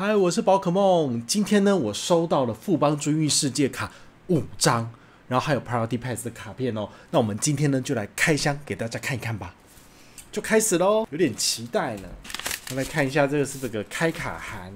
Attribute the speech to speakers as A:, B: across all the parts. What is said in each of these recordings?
A: 嗨，我是宝可梦。今天呢，我收到了富邦追运世界卡五张，然后还有 Priority Pass 的卡片哦。那我们今天呢，就来开箱给大家看一看吧。就开始喽，有点期待呢。我们来看一下，这个是这个开卡函，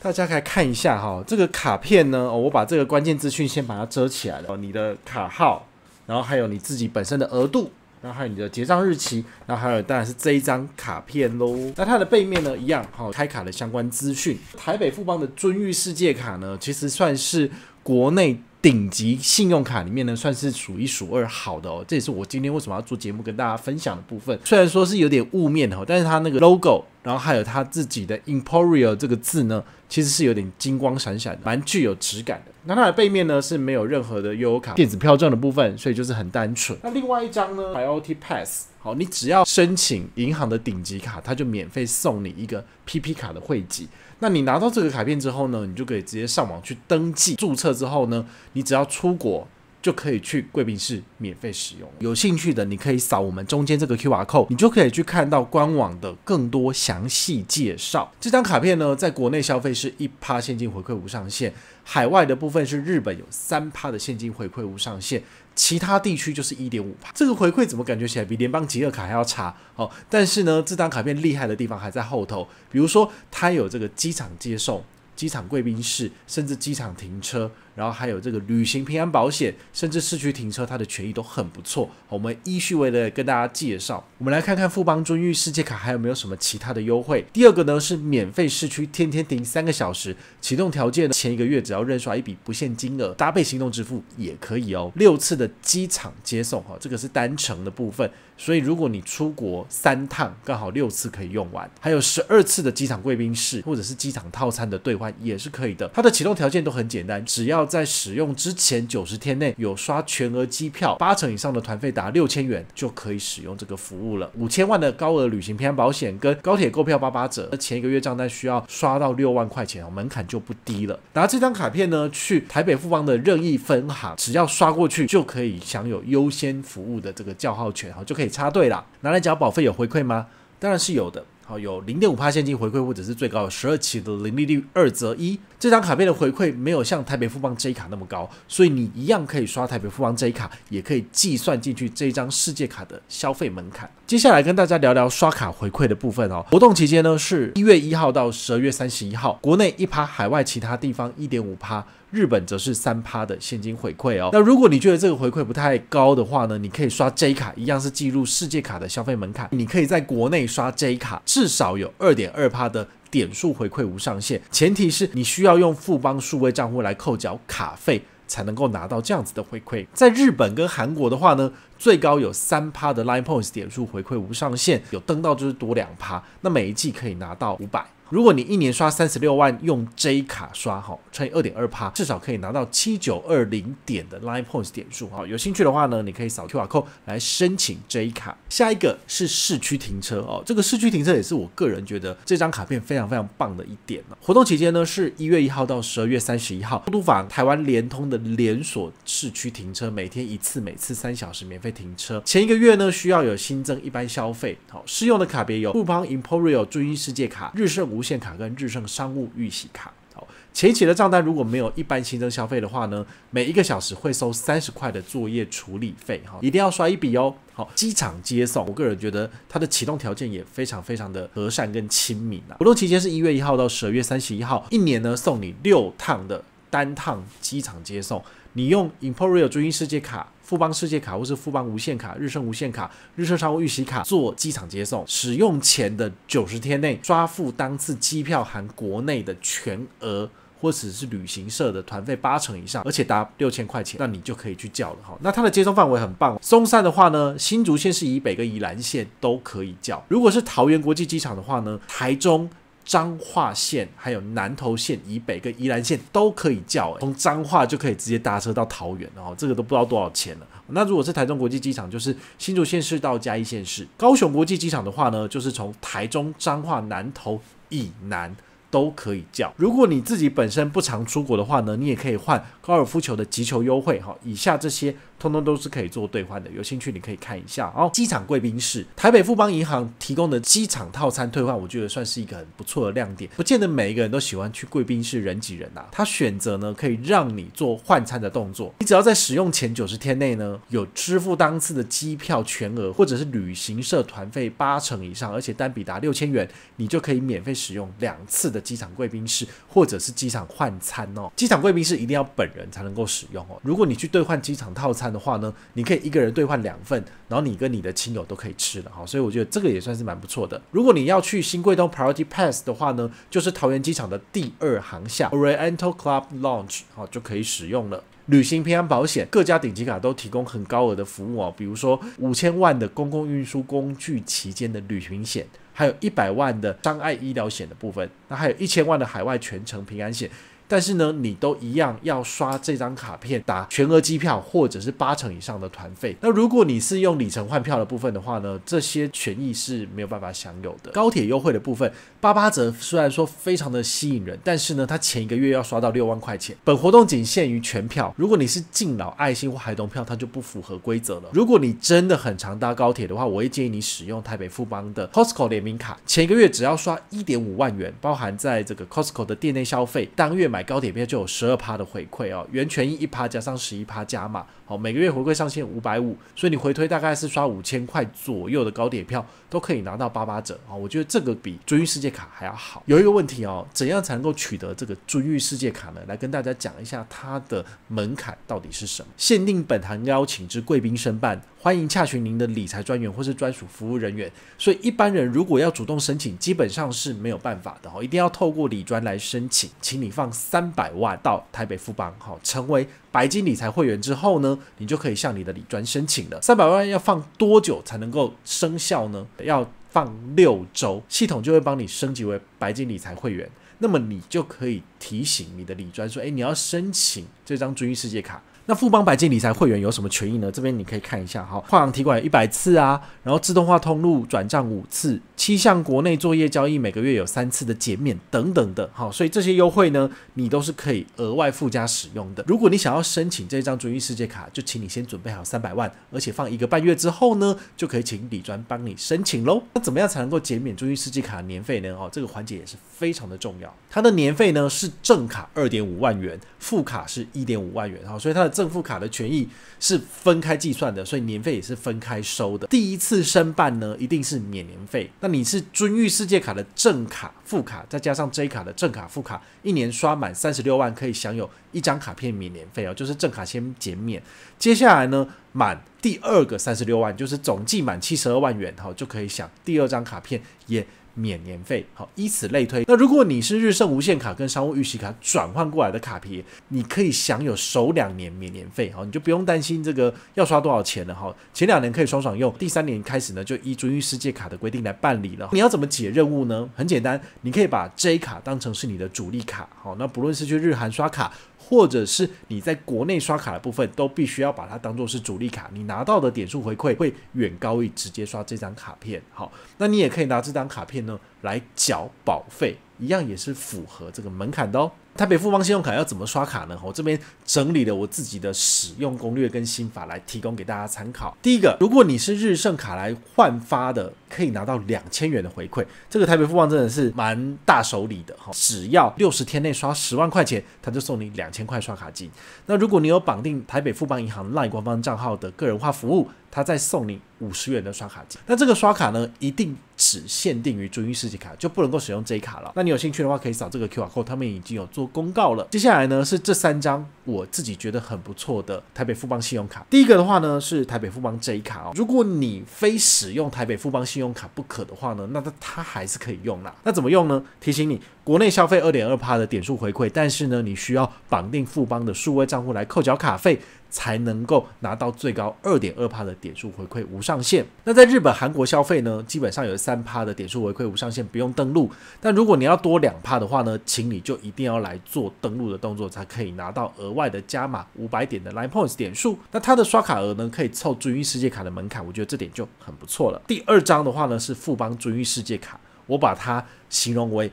A: 大家可以看一下哈。这个卡片呢，我把这个关键资讯先把它遮起来了。哦，你的卡号，然后还有你自己本身的额度。然后还有你的结账日期，然后还有当然是这一张卡片喽。那它的背面呢，一样好开卡的相关资讯。台北富邦的尊裕世界卡呢，其实算是国内。顶级信用卡里面呢，算是数一数二好的哦。这也是我今天为什么要做节目跟大家分享的部分。虽然说是有点雾面的，但是它那个 logo，然后还有它自己的 e m p o r i a 这个字呢，其实是有点金光闪闪的，蛮具有质感的。那它的背面呢是没有任何的 U O 卡电子票证的部分，所以就是很单纯。那另外一张呢，Priority Pass，好，你只要申请银行的顶级卡，它就免费送你一个 P P 卡的汇集。那你拿到这个卡片之后呢，你就可以直接上网去登记注册，之后呢，你只要出国就可以去贵宾室免费使用。有兴趣的，你可以扫我们中间这个 Q R code，你就可以去看到官网的更多详细介绍。这张卡片呢，在国内消费是一趴现金回馈无上限，海外的部分是日本有三趴的现金回馈无上限。其他地区就是一点五帕，这个回馈怎么感觉起来比联邦饥饿卡还要差？哦，但是呢，这张卡片厉害的地方还在后头，比如说它有这个机场接送、机场贵宾室，甚至机场停车，然后还有这个旅行平安保险，甚至市区停车，它的权益都很不错。我们依序为了跟大家介绍。我们来看看富邦尊誉世界卡还有没有什么其他的优惠。第二个呢是免费市区天天停三个小时，启动条件呢前一个月只要认刷一笔不限金额，搭配行动支付也可以哦。六次的机场接送哈，这个是单程的部分，所以如果你出国三趟，刚好六次可以用完。还有十二次的机场贵宾室或者是机场套餐的兑换也是可以的。它的启动条件都很简单，只要在使用之前九十天内有刷全额机票，八成以上的团费达六千元就可以使用这个服务。付了五千万的高额旅行平安保险跟高铁购票八八折，前一个月账单需要刷到六万块钱哦，门槛就不低了。拿这张卡片呢，去台北富邦的任意分行，只要刷过去就可以享有优先服务的这个叫号权哦，就可以插队啦。拿来缴保费有回馈吗？当然是有的。好有零点五帕现金回馈，或者是最高十二期的零利率二折一。这张卡片的回馈没有像台北富邦 J 卡那么高，所以你一样可以刷台北富邦 J 卡，也可以计算进去这张世界卡的消费门槛。接下来跟大家聊聊刷卡回馈的部分哦。活动期间呢是一月一号到十二月三十一号，国内一趴，海外其他地方一点五趴。日本则是三趴的现金回馈哦。那如果你觉得这个回馈不太高的话呢，你可以刷 J 卡，一样是计入世界卡的消费门槛。你可以在国内刷 J 卡，至少有二点二趴的点数回馈无上限，前提是你需要用富邦数位账户来扣缴卡费才能够拿到这样子的回馈。在日本跟韩国的话呢，最高有三趴的 Line Points 点数回馈无上限，有登到就是多两趴，那每一季可以拿到五百。如果你一年刷三十六万，用 J 卡刷，哈乘以二点二趴，至少可以拿到七九二零点的 Line Points 点数，哈，有兴趣的话呢，你可以扫 QR code 来申请 J 卡。下一个是市区停车哦，这个市区停车也是我个人觉得这张卡片非常非常棒的一点。活动期间呢，是一月一号到十二月三十一号，都租坊台湾联通的连锁市区停车，每天一次，每次三小时免费停车。前一个月呢，需要有新增一般消费，好适用的卡别有富邦 Emporio、注音世界卡、日盛。无限卡跟日盛商务预洗卡，好前期的账单如果没有一般新增消费的话呢，每一个小时会收三十块的作业处理费哈，一定要刷一笔哦。好，机场接送，我个人觉得它的启动条件也非常非常的和善跟亲民了。活动期间是一月一号到十月三十一号，一年呢送你六趟的单趟机场接送，你用 Imperial 纽约世界卡。富邦世界卡或是富邦无限卡、日升无限卡、日升商务预习卡做机场接送，使用前的九十天内刷付当次机票含国内的全额，或者是旅行社的团费八成以上，而且达六千块钱，那你就可以去叫了哈。那它的接送范围很棒，松山的话呢，新竹县是以北跟宜兰县都可以叫；如果是桃园国际机场的话呢，台中。彰化县、还有南投县以北跟宜兰县都可以叫，从彰化就可以直接搭车到桃园，然后这个都不知道多少钱了。那如果是台中国际机场，就是新竹县市到嘉义县市；高雄国际机场的话呢，就是从台中彰化南投以南。都可以叫。如果你自己本身不常出国的话呢，你也可以换高尔夫球的急球优惠哈。以下这些通通都是可以做兑换的，有兴趣你可以看一下哦。机场贵宾室，台北富邦银行提供的机场套餐兑换，我觉得算是一个很不错的亮点。不见得每一个人都喜欢去贵宾室人挤人啊。他选择呢，可以让你做换餐的动作。你只要在使用前九十天内呢，有支付当次的机票全额，或者是旅行社团费八成以上，而且单笔达六千元，你就可以免费使用两次的。机场贵宾室或者是机场换餐哦，机场贵宾室一定要本人才能够使用哦。如果你去兑换机场套餐的话呢，你可以一个人兑换两份，然后你跟你的亲友都可以吃的哈。所以我觉得这个也算是蛮不错的。如果你要去新贵东 Priority Pass 的话呢，就是桃园机场的第二航厦 Oriental Club Lounge 好就可以使用了。旅行平安保险，各家顶级卡都提供很高额的服务哦，比如说五千万的公共运输工具期间的旅行险，还有一百万的障碍医疗险的部分，那还有一千万的海外全程平安险。但是呢，你都一样要刷这张卡片打全额机票或者是八成以上的团费。那如果你是用里程换票的部分的话呢，这些权益是没有办法享有的。高铁优惠的部分八八折虽然说非常的吸引人，但是呢，它前一个月要刷到六万块钱。本活动仅限于全票，如果你是敬老爱心或海东票，它就不符合规则了。如果你真的很常搭高铁的话，我会建议你使用台北富邦的 Costco 联名卡，前一个月只要刷一点五万元，包含在这个 Costco 的店内消费，当月买。买高铁票就有十二趴的回馈哦，原权益一趴加上十一趴加码。好，每个月回馈上限五百五，所以你回推大概是刷五千块左右的高铁票都可以拿到八八折啊！我觉得这个比尊誉世界卡还要好。有一个问题哦，怎样才能够取得这个尊誉世界卡呢？来跟大家讲一下它的门槛到底是什么？限定本行邀请之贵宾申办，欢迎洽询您的理财专员或是专属服务人员。所以一般人如果要主动申请，基本上是没有办法的哈，一定要透过理专来申请。请你放三百万到台北富邦，好，成为。白金理财会员之后呢，你就可以向你的理专申请了。三百万要放多久才能够生效呢？要放六周，系统就会帮你升级为白金理财会员。那么你就可以提醒你的理专说：“哎，你要申请这张尊医世界卡。”那富邦百金理财会员有什么权益呢？这边你可以看一下哈，跨行提款一百次啊，然后自动化通路转账五次，七项国内作业交易每个月有三次的减免等等的哈，所以这些优惠呢，你都是可以额外附加使用的。如果你想要申请这张中逸世界卡，就请你先准备好三百万，而且放一个半月之后呢，就可以请李专帮你申请喽。那怎么样才能够减免中逸世界卡年费呢？哦，这个环节也是非常的重要。它的年费呢是正卡二点五万元，副卡是一点五万元哈，所以它的。正副卡的权益是分开计算的，所以年费也是分开收的。第一次申办呢，一定是免年费。那你是尊誉世界卡的正卡、副卡，再加上 J 卡的正卡、副卡，一年刷满三十六万，可以享有一张卡片免年费哦，就是正卡先减免。接下来呢，满第二个三十六万，就是总计满七十二万元，哈，就可以享第二张卡片也。免年费，好，依此类推。那如果你是日盛无限卡跟商务预习卡转换过来的卡皮，你可以享有首两年免年费，好，你就不用担心这个要刷多少钱了，哈。前两年可以爽爽用，第三年开始呢，就依遵御世界卡的规定来办理了。你要怎么解任务呢？很简单，你可以把 J 卡当成是你的主力卡，好，那不论是去日韩刷卡。或者是你在国内刷卡的部分，都必须要把它当做是主力卡，你拿到的点数回馈会远高于直接刷这张卡片。好，那你也可以拿这张卡片呢。来缴保费，一样也是符合这个门槛的哦。台北富邦信用卡要怎么刷卡呢？我这边整理了我自己的使用攻略跟心法来提供给大家参考。第一个，如果你是日盛卡来换发的，可以拿到两千元的回馈。这个台北富邦真的是蛮大手礼的哈，只要六十天内刷十万块钱，他就送你两千块刷卡金。那如果你有绑定台北富邦银行赖官方账号的个人化服务，他再送你五十元的刷卡金。那这个刷卡呢，一定。只限定于中英世纪卡就不能够使用这一卡了。那你有兴趣的话，可以扫这个 QR code，他们已经有做公告了。接下来呢是这三张我自己觉得很不错的台北富邦信用卡。第一个的话呢是台北富邦 J 卡哦，如果你非使用台北富邦信用卡不可的话呢，那它它还是可以用啦。那怎么用呢？提醒你。国内消费二点二趴的点数回馈，但是呢，你需要绑定富邦的数位账户来扣缴卡费，才能够拿到最高二点二趴的点数回馈无上限。那在日本、韩国消费呢，基本上有三趴的点数回馈无上限，不用登录。但如果你要多两趴的话呢，请你就一定要来做登录的动作，才可以拿到额外的加码五百点的 Line Points 点数。那它的刷卡额呢，可以凑尊誉世界卡的门槛，我觉得这点就很不错了。第二张的话呢，是富邦尊誉世界卡，我把它形容为。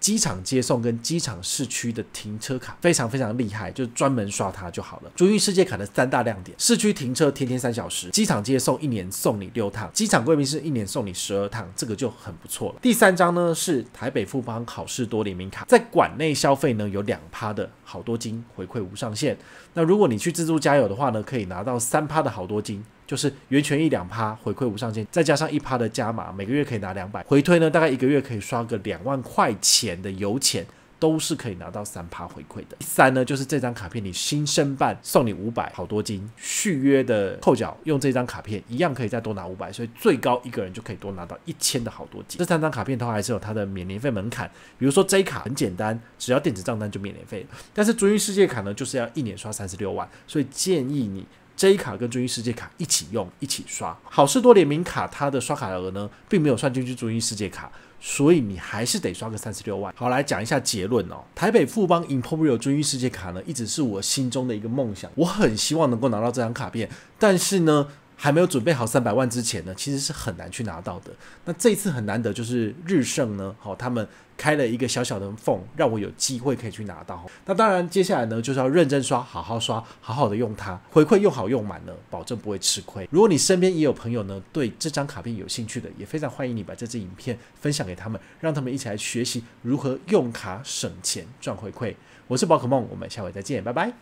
A: 机场接送跟机场市区的停车卡非常非常厉害，就专门刷它就好了。注意世界卡的三大亮点：市区停车天天三小时，机场接送一年送你六趟，机场贵宾室一年送你十二趟，这个就很不错了。第三张呢是台北富邦好事多联名卡，在馆内消费呢有两趴的好多金回馈无上限，那如果你去自助加油的话呢，可以拿到三趴的好多金。就是原权益两趴回馈无上限，再加上一趴的加码，每个月可以拿两百回推呢，大概一个月可以刷个两万块钱的油钱，都是可以拿到三趴回馈的。第三呢，就是这张卡片你新生办送你五百好多金，续约的扣缴用这张卡片一样可以再多拿五百，所以最高一个人就可以多拿到一千的好多金。这三张卡片的话还是有它的免年费门槛，比如说 J 卡很简单，只要电子账单就免年费，但是足浴世界卡呢，就是要一年刷三十六万，所以建议你。J 卡跟《中忆世界卡》一起用，一起刷。好事多联名卡，它的刷卡额呢，并没有算进去《中忆世界卡》，所以你还是得刷个三十六万。好，来讲一下结论哦。台北富邦 importio《中忆世界卡》呢，一直是我心中的一个梦想，我很希望能够拿到这张卡片，但是呢。还没有准备好三百万之前呢，其实是很难去拿到的。那这一次很难得，就是日盛呢，好，他们开了一个小小的缝，让我有机会可以去拿到。那当然，接下来呢，就是要认真刷，好好刷，好好的用它，回馈用好用满了，保证不会吃亏。如果你身边也有朋友呢，对这张卡片有兴趣的，也非常欢迎你把这支影片分享给他们，让他们一起来学习如何用卡省钱赚回馈。我是宝可梦，我们下回再见，拜拜。